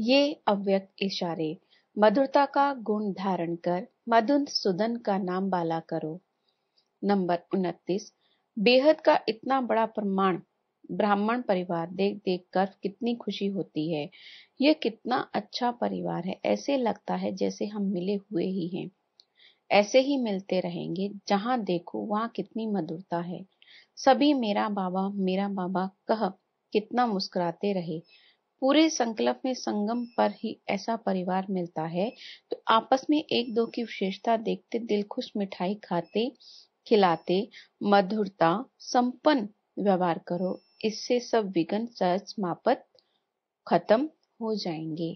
ये अव्यक्त इशारे मधुरता का गुण धारण कर मधुन सुदन का नाम बाला करो नंबर उनतीस बेहद का इतना बड़ा प्रमाण ब्राह्मण परिवार देख देख कर कितनी खुशी होती है यह कितना अच्छा परिवार है ऐसे लगता है जैसे हम मिले हुए ही हैं ऐसे ही मिलते रहेंगे जहां देखो वहां कितनी मधुरता है सभी मेरा बाबा मेरा बाबा कह कितना मुस्कुराते रहे पूरे संकल्प में संगम पर ही ऐसा परिवार मिलता है तो आपस में एक दो की विशेषता देखते दिल खुश मिठाई खाते खिलाते मधुरता संपन्न व्यवहार करो इससे सब विघ्न सहज समाप्त खत्म हो जाएंगे